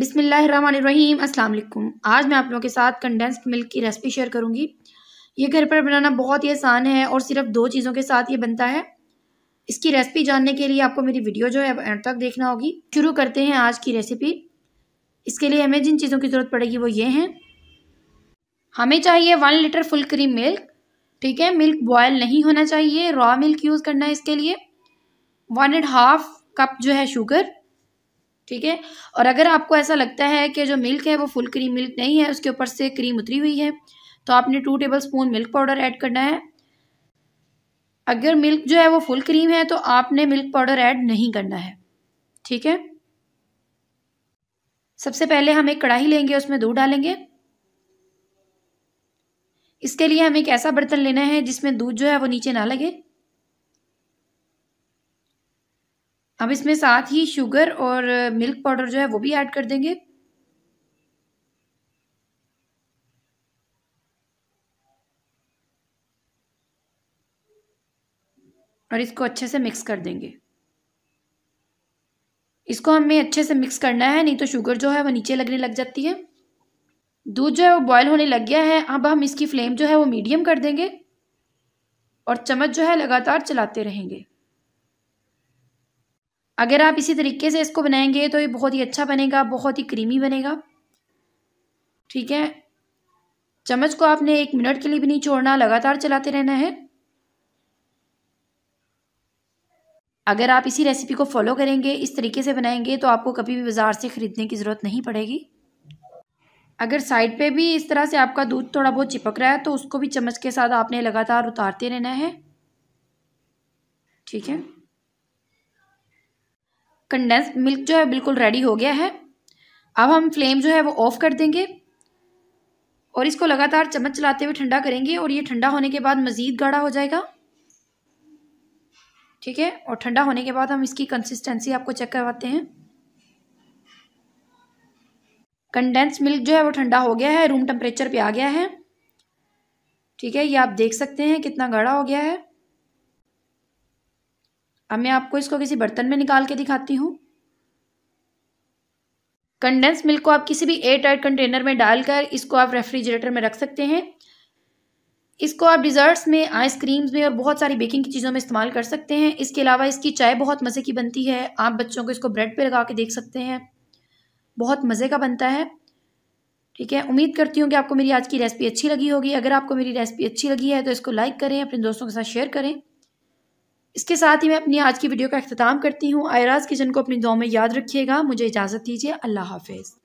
बिसमीम अल्लाम आज मैं आप लोगों के साथ कंडेंस्ड मिल्क की रेसिपी शेयर करूँगी ये घर पर बनाना बहुत ही आसान है और सिर्फ दो चीज़ों के साथ ये बनता है इसकी रेसिपी जानने के लिए आपको मेरी वीडियो जो है एंड तक देखना होगी शुरू करते हैं आज की रेसिपी इसके लिए हमें जिन चीज़ों की ज़रूरत पड़ेगी वो ये हैं हमें चाहिए one litre full cream milk ठीक है मिल्क बॉयल नहीं होना चाहिए रॉ मिल्क यूज़ करना है इसके लिए वन एंड हाफ कप जो है शुगर ठीक है और अगर आपको ऐसा लगता है कि जो मिल्क है वो फुल क्रीम मिल्क नहीं है उसके ऊपर से क्रीम उतरी हुई है तो आपने two tablespoon milk powder add करना है अगर मिल्क जो है वो फुल क्रीम है तो आपने मिल्क पाउडर ऐड नहीं करना है ठीक है सबसे पहले हम एक कढ़ाई लेंगे उसमें दूध डालेंगे इसके लिए हमें एक ऐसा बर्तन लेना है जिसमें दूध जो है वो नीचे ना लगे अब इसमें साथ ही शुगर और मिल्क पाउडर जो है वो भी ऐड कर देंगे और इसको अच्छे से मिक्स कर देंगे इसको हमें अच्छे से मिक्स करना है नहीं तो शुगर जो है वो नीचे लगने लग जाती है दूध जो है वो बॉयल होने लग गया है अब हम इसकी फ्लेम जो है वो मीडियम कर देंगे और चम्मच जो है लगातार चलाते रहेंगे अगर आप इसी तरीके से इसको बनाएंगे तो ये बहुत ही अच्छा बनेगा बहुत ही क्रीमी बनेगा ठीक है चम्मच को आपने एक मिनट के लिए भी नहीं छोड़ना लगातार चलाते रहना है अगर आप इसी रेसिपी को फॉलो करेंगे इस तरीके से बनाएंगे तो आपको कभी भी बाज़ार से ख़रीदने की ज़रूरत नहीं पड़ेगी अगर साइड पे भी इस तरह से आपका दूध थोड़ा बहुत चिपक रहा है तो उसको भी चम्मच के साथ आपने लगातार उतारते रहना है ठीक है कंडेंस मिल्क जो है बिल्कुल रेडी हो गया है अब हम फ्लेम जो है वो ऑफ़ कर देंगे और इसको लगातार चम्मच चलाते हुए ठंडा करेंगे और ये ठंडा होने के बाद मज़ीद गाढ़ा हो जाएगा ठीक है और ठंडा होने के बाद हम इसकी कंसिस्टेंसी आपको चेक करवाते हैं कंडेंस मिल्क जो है वो ठंडा हो गया है रूम टेम्परेचर पे आ गया है ठीक है ये आप देख सकते हैं कितना गाढ़ा हो गया है अब मैं आपको इसको किसी बर्तन में निकाल के दिखाती हूँ कंडेंस मिल्क को आप किसी भी एयर टाइट कंटेनर में डालकर इसको आप रेफ्रिजरेटर में रख सकते हैं इसको आप डिज़र्ट्स में आइसक्रीम्स में और बहुत सारी बेकिंग की चीज़ों में इस्तेमाल कर सकते हैं इसके अलावा इसकी चाय बहुत मज़े की बनती है आप बच्चों को इसको ब्रेड पे लगा के देख सकते हैं बहुत मज़े का बनता है ठीक है उम्मीद करती हूँ कि आपको मेरी आज की रेसिपी अच्छी लगी होगी अगर आपको मेरी रेसिपी अच्छी लगी है तो इसको लाइक करें अपने दोस्तों के साथ शेयर करें इसके साथ ही मैं अपनी आज की वीडियो का अख्ताम करती हूँ आयराज किचन को अपनी दुआ में याद रखिएगा मुझे इजाज़त दीजिए अल्लाह हाफिज़